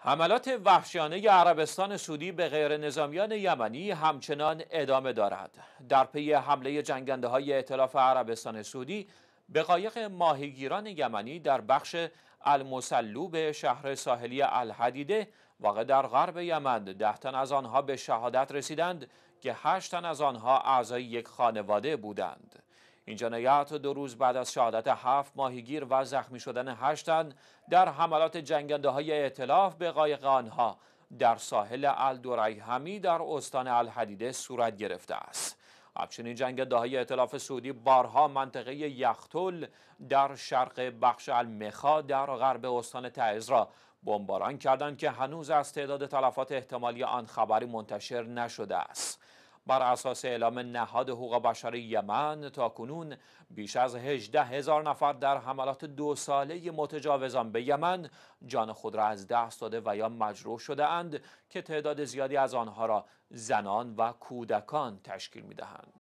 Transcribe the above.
حملات وحشیانه عربستان سعودی به غیر نظامیان یمنی همچنان ادامه دارد. در پی حمله جنگنده های اطلاف عربستان سعودی به قایق ماهیگیران یمنی در بخش المسلوب به شهر ساحلی الحدیده واقع در غرب یمن ده تن از آنها به شهادت رسیدند که هشت تن از آنها اعضای یک خانواده بودند. این جنایت دو روز بعد از شهادت هفت ماهیگیر و زخمی شدن هشتن در حملات جنگنده های اعتلاف به قایق در ساحل الدوریهمی در استان الحدیده صورت گرفته است همچنین جنگ های اطلاف سعودی بارها منطقه یختل در شرق بخش المخا در غرب استان تعز را بمباران کردند که هنوز از تعداد تلفات احتمالی آن خبری منتشر نشده است بر اساس اعلام نهاد حقوق بشر یمن تا کنون بیش از 18 هزار نفر در حملات دو ساله متجاوزان به یمن جان خود را از دست داده و یا مجروح شده اند که تعداد زیادی از آنها را زنان و کودکان تشکیل می دهند.